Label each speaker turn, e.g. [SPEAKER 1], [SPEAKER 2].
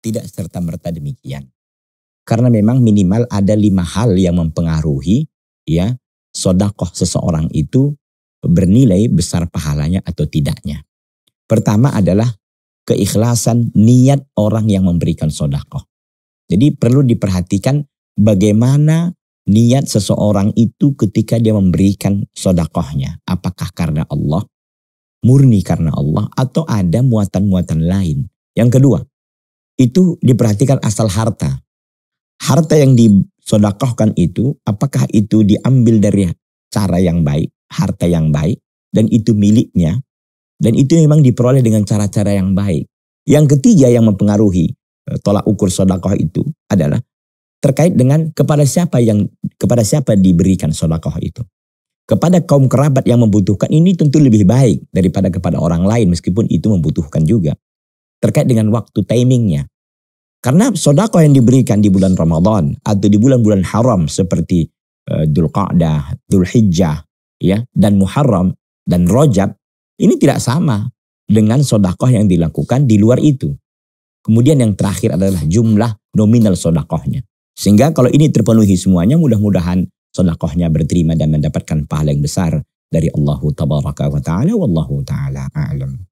[SPEAKER 1] Tidak serta-merta demikian. Karena memang minimal ada lima hal yang mempengaruhi ya sodakoh seseorang itu bernilai besar pahalanya atau tidaknya. Pertama adalah keikhlasan niat orang yang memberikan sodakoh. Jadi perlu diperhatikan bagaimana niat seseorang itu ketika dia memberikan sodakohnya. Apakah karena Allah, murni karena Allah, atau ada muatan-muatan lain. Yang kedua, itu diperhatikan asal harta. Harta yang disodakohkan itu apakah itu diambil dari cara yang baik, harta yang baik dan itu miliknya dan itu memang diperoleh dengan cara-cara yang baik. Yang ketiga yang mempengaruhi e, tolak ukur sodakoh itu adalah terkait dengan kepada siapa yang kepada siapa diberikan sodakoh itu. Kepada kaum kerabat yang membutuhkan ini tentu lebih baik daripada kepada orang lain meskipun itu membutuhkan juga terkait dengan waktu timingnya. Karena sodako yang diberikan di bulan Ramadan atau di bulan-bulan haram seperti uh, eh, Dulhijjah, ya, dan Muharram, dan Rojab, ini tidak sama dengan sodakoh yang dilakukan di luar itu. Kemudian yang terakhir adalah jumlah nominal sodakohnya. Sehingga kalau ini terpenuhi semuanya mudah-mudahan sodakohnya berterima dan mendapatkan pahala yang besar dari Allah Ta'ala. Wallahu Ta'ala A'lam.